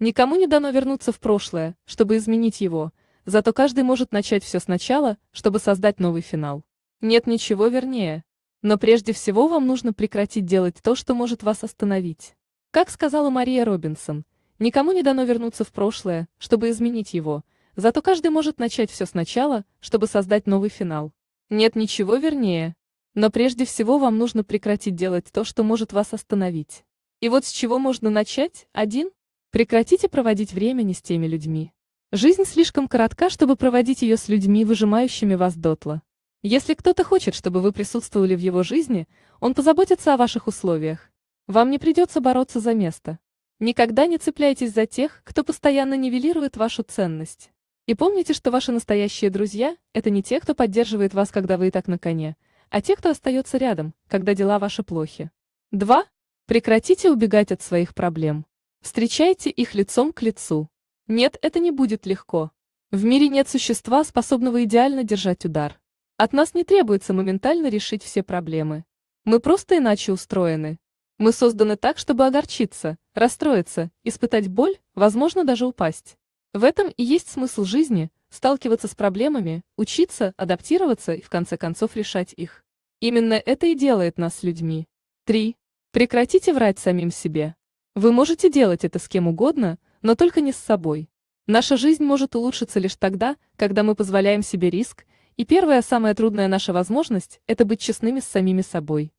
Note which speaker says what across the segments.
Speaker 1: Никому не дано вернуться в прошлое, чтобы изменить его, зато каждый может начать все сначала, чтобы создать новый финал. Нет ничего вернее. Но прежде всего вам нужно прекратить делать то, что может вас остановить. Как сказала Мария Робинсон, никому не дано вернуться в прошлое, чтобы изменить его, зато каждый может начать все сначала, чтобы создать новый финал. Нет ничего вернее. Но прежде всего вам нужно прекратить делать то, что может вас остановить. И вот с чего можно начать? Один. Прекратите проводить время не с теми людьми. Жизнь слишком коротка, чтобы проводить ее с людьми, выжимающими вас дотла. Если кто-то хочет, чтобы вы присутствовали в его жизни, он позаботится о ваших условиях. Вам не придется бороться за место. Никогда не цепляйтесь за тех, кто постоянно нивелирует вашу ценность. И помните, что ваши настоящие друзья – это не те, кто поддерживает вас, когда вы и так на коне, а те, кто остается рядом, когда дела ваши плохи. 2. Прекратите убегать от своих проблем. Встречайте их лицом к лицу. Нет, это не будет легко. В мире нет существа, способного идеально держать удар. От нас не требуется моментально решить все проблемы. Мы просто иначе устроены. Мы созданы так, чтобы огорчиться, расстроиться, испытать боль, возможно, даже упасть. В этом и есть смысл жизни – сталкиваться с проблемами, учиться, адаптироваться и в конце концов решать их. Именно это и делает нас людьми. 3. Прекратите врать самим себе. Вы можете делать это с кем угодно, но только не с собой. Наша жизнь может улучшиться лишь тогда, когда мы позволяем себе риск, и первая самая трудная наша возможность – это быть честными с самими собой.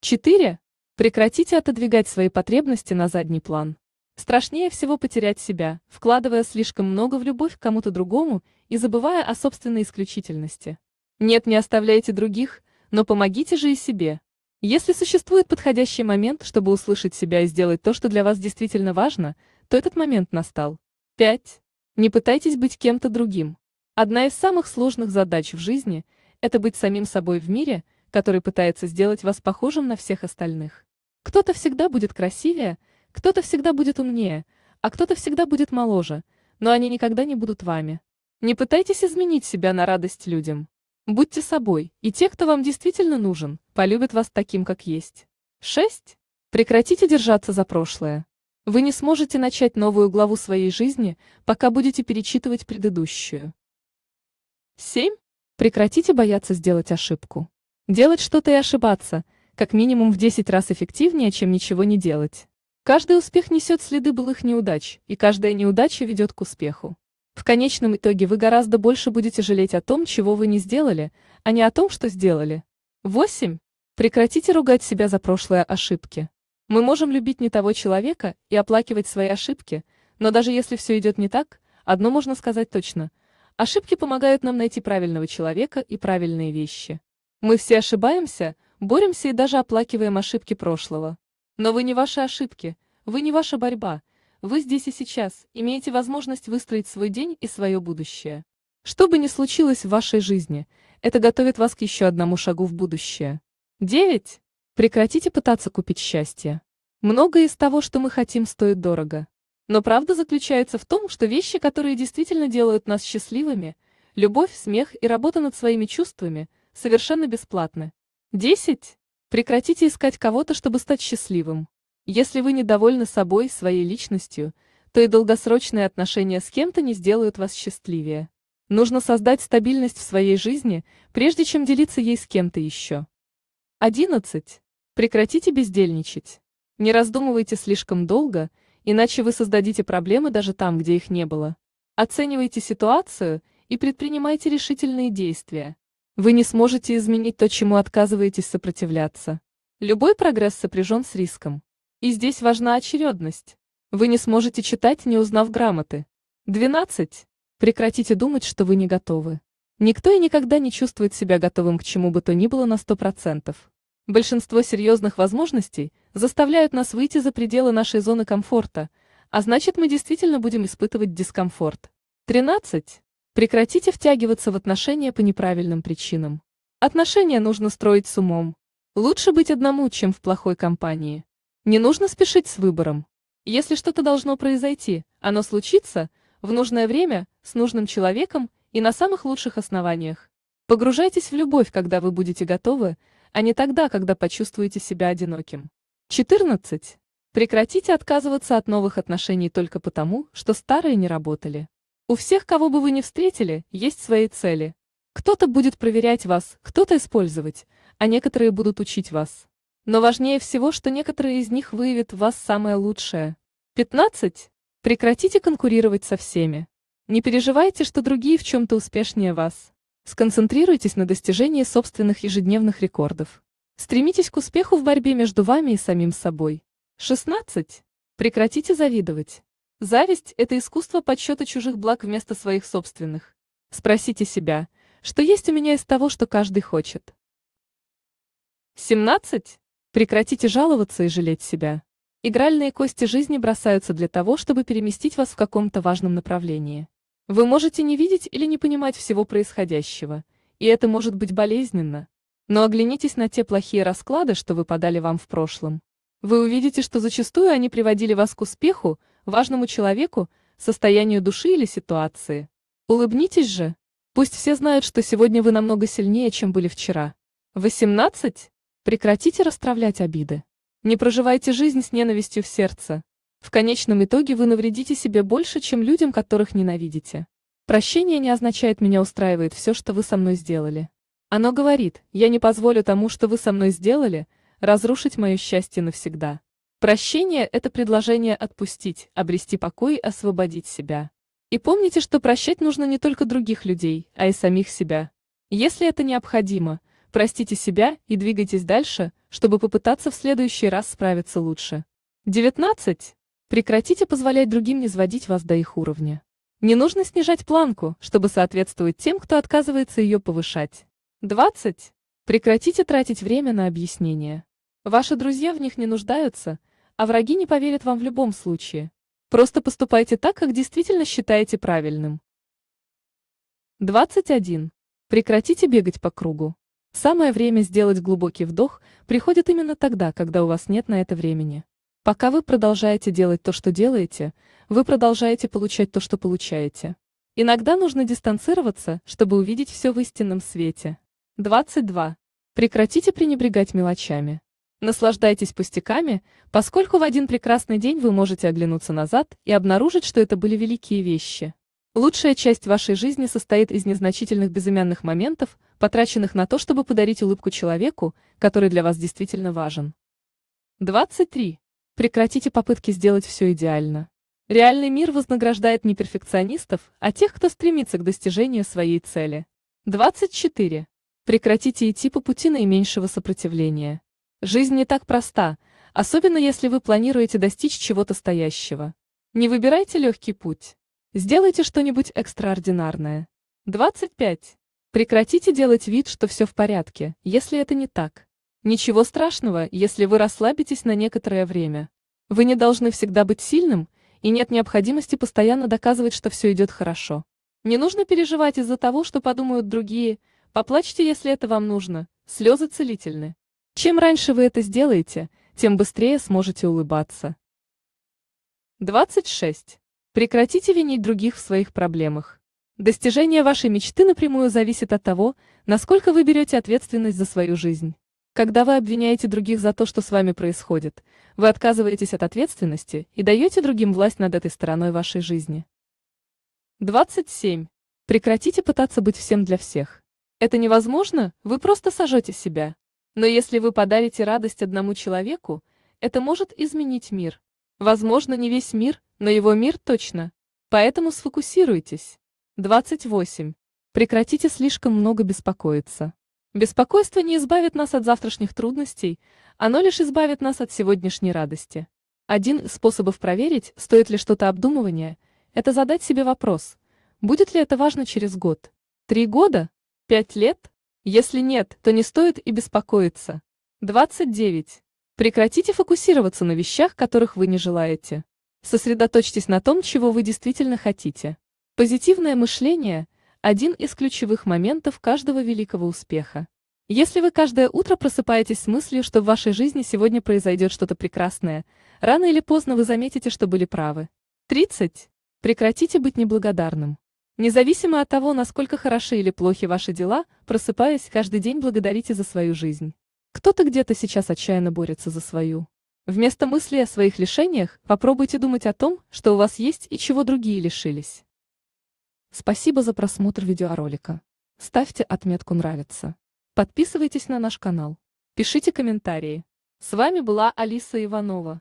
Speaker 1: 4. Прекратите отодвигать свои потребности на задний план. Страшнее всего потерять себя, вкладывая слишком много в любовь к кому-то другому и забывая о собственной исключительности. Нет, не оставляйте других, но помогите же и себе. Если существует подходящий момент, чтобы услышать себя и сделать то, что для вас действительно важно, то этот момент настал. 5. Не пытайтесь быть кем-то другим. Одна из самых сложных задач в жизни – это быть самим собой в мире, который пытается сделать вас похожим на всех остальных. Кто-то всегда будет красивее, кто-то всегда будет умнее, а кто-то всегда будет моложе, но они никогда не будут вами. Не пытайтесь изменить себя на радость людям. Будьте собой, и те, кто вам действительно нужен, полюбят вас таким, как есть. 6. Прекратите держаться за прошлое. Вы не сможете начать новую главу своей жизни, пока будете перечитывать предыдущую. 7. Прекратите бояться сделать ошибку. Делать что-то и ошибаться, как минимум в 10 раз эффективнее, чем ничего не делать. Каждый успех несет следы былых неудач, и каждая неудача ведет к успеху. В конечном итоге вы гораздо больше будете жалеть о том, чего вы не сделали, а не о том, что сделали. 8. Прекратите ругать себя за прошлые ошибки. Мы можем любить не того человека и оплакивать свои ошибки, но даже если все идет не так, одно можно сказать точно. Ошибки помогают нам найти правильного человека и правильные вещи. Мы все ошибаемся, боремся и даже оплакиваем ошибки прошлого. Но вы не ваши ошибки, вы не ваша борьба – вы здесь и сейчас имеете возможность выстроить свой день и свое будущее. Что бы ни случилось в вашей жизни, это готовит вас к еще одному шагу в будущее. 9. Прекратите пытаться купить счастье. Многое из того, что мы хотим, стоит дорого. Но правда заключается в том, что вещи, которые действительно делают нас счастливыми, любовь, смех и работа над своими чувствами, совершенно бесплатны. 10. Прекратите искать кого-то, чтобы стать счастливым. Если вы недовольны собой, своей личностью, то и долгосрочные отношения с кем-то не сделают вас счастливее. Нужно создать стабильность в своей жизни, прежде чем делиться ей с кем-то еще. 11. Прекратите бездельничать. Не раздумывайте слишком долго, иначе вы создадите проблемы даже там, где их не было. Оценивайте ситуацию и предпринимайте решительные действия. Вы не сможете изменить то, чему отказываетесь сопротивляться. Любой прогресс сопряжен с риском. И здесь важна очередность. Вы не сможете читать, не узнав грамоты. 12. Прекратите думать, что вы не готовы. Никто и никогда не чувствует себя готовым к чему бы то ни было на 100%. Большинство серьезных возможностей заставляют нас выйти за пределы нашей зоны комфорта, а значит мы действительно будем испытывать дискомфорт. 13. Прекратите втягиваться в отношения по неправильным причинам. Отношения нужно строить с умом. Лучше быть одному, чем в плохой компании. Не нужно спешить с выбором. Если что-то должно произойти, оно случится, в нужное время, с нужным человеком и на самых лучших основаниях. Погружайтесь в любовь, когда вы будете готовы, а не тогда, когда почувствуете себя одиноким. 14. Прекратите отказываться от новых отношений только потому, что старые не работали. У всех, кого бы вы ни встретили, есть свои цели. Кто-то будет проверять вас, кто-то использовать, а некоторые будут учить вас. Но важнее всего, что некоторые из них выявят в вас самое лучшее. 15. Прекратите конкурировать со всеми. Не переживайте, что другие в чем-то успешнее вас. Сконцентрируйтесь на достижении собственных ежедневных рекордов. Стремитесь к успеху в борьбе между вами и самим собой. 16. Прекратите завидовать. Зависть – это искусство подсчета чужих благ вместо своих собственных. Спросите себя, что есть у меня из того, что каждый хочет. 17. Прекратите жаловаться и жалеть себя. Игральные кости жизни бросаются для того, чтобы переместить вас в каком-то важном направлении. Вы можете не видеть или не понимать всего происходящего, и это может быть болезненно. Но оглянитесь на те плохие расклады, что выпадали вам в прошлом. Вы увидите, что зачастую они приводили вас к успеху, важному человеку, состоянию души или ситуации. Улыбнитесь же. Пусть все знают, что сегодня вы намного сильнее, чем были вчера. 18? Прекратите расстравлять обиды. Не проживайте жизнь с ненавистью в сердце. В конечном итоге вы навредите себе больше, чем людям, которых ненавидите. Прощение не означает «меня устраивает все, что вы со мной сделали». Оно говорит «я не позволю тому, что вы со мной сделали, разрушить мое счастье навсегда». Прощение – это предложение отпустить, обрести покой и освободить себя. И помните, что прощать нужно не только других людей, а и самих себя. Если это необходимо – простите себя и двигайтесь дальше, чтобы попытаться в следующий раз справиться лучше. 19. Прекратите позволять другим не сводить вас до их уровня. Не нужно снижать планку, чтобы соответствовать тем, кто отказывается ее повышать. 20. Прекратите тратить время на объяснения. Ваши друзья в них не нуждаются, а враги не поверят вам в любом случае. Просто поступайте так, как действительно считаете правильным. 21. Прекратите бегать по кругу. Самое время сделать глубокий вдох приходит именно тогда, когда у вас нет на это времени. Пока вы продолжаете делать то, что делаете, вы продолжаете получать то, что получаете. Иногда нужно дистанцироваться, чтобы увидеть все в истинном свете. 22. Прекратите пренебрегать мелочами. Наслаждайтесь пустяками, поскольку в один прекрасный день вы можете оглянуться назад и обнаружить, что это были великие вещи. Лучшая часть вашей жизни состоит из незначительных безымянных моментов, потраченных на то, чтобы подарить улыбку человеку, который для вас действительно важен. 23. Прекратите попытки сделать все идеально. Реальный мир вознаграждает не перфекционистов, а тех, кто стремится к достижению своей цели. 24. Прекратите идти по пути наименьшего сопротивления. Жизнь не так проста, особенно если вы планируете достичь чего-то стоящего. Не выбирайте легкий путь. Сделайте что-нибудь экстраординарное. 25. Прекратите делать вид, что все в порядке, если это не так. Ничего страшного, если вы расслабитесь на некоторое время. Вы не должны всегда быть сильным, и нет необходимости постоянно доказывать, что все идет хорошо. Не нужно переживать из-за того, что подумают другие, поплачьте, если это вам нужно, слезы целительны. Чем раньше вы это сделаете, тем быстрее сможете улыбаться. 26. Прекратите винить других в своих проблемах. Достижение вашей мечты напрямую зависит от того, насколько вы берете ответственность за свою жизнь. Когда вы обвиняете других за то, что с вами происходит, вы отказываетесь от ответственности и даете другим власть над этой стороной вашей жизни. 27. Прекратите пытаться быть всем для всех. Это невозможно, вы просто сожжете себя. Но если вы подарите радость одному человеку, это может изменить мир. Возможно, не весь мир, но его мир точно. Поэтому сфокусируйтесь. 28. Прекратите слишком много беспокоиться. Беспокойство не избавит нас от завтрашних трудностей, оно лишь избавит нас от сегодняшней радости. Один из способов проверить, стоит ли что-то обдумывание, это задать себе вопрос, будет ли это важно через год, три года, пять лет? Если нет, то не стоит и беспокоиться. 29. Прекратите фокусироваться на вещах, которых вы не желаете. Сосредоточьтесь на том, чего вы действительно хотите. Позитивное мышление – один из ключевых моментов каждого великого успеха. Если вы каждое утро просыпаетесь с мыслью, что в вашей жизни сегодня произойдет что-то прекрасное, рано или поздно вы заметите, что были правы. 30. Прекратите быть неблагодарным. Независимо от того, насколько хороши или плохи ваши дела, просыпаясь, каждый день благодарите за свою жизнь. Кто-то где-то сейчас отчаянно борется за свою. Вместо мысли о своих лишениях попробуйте думать о том, что у вас есть и чего другие лишились. Спасибо за просмотр видеоролика. Ставьте отметку «Нравится». Подписывайтесь на наш канал. Пишите комментарии. С вами была Алиса Иванова.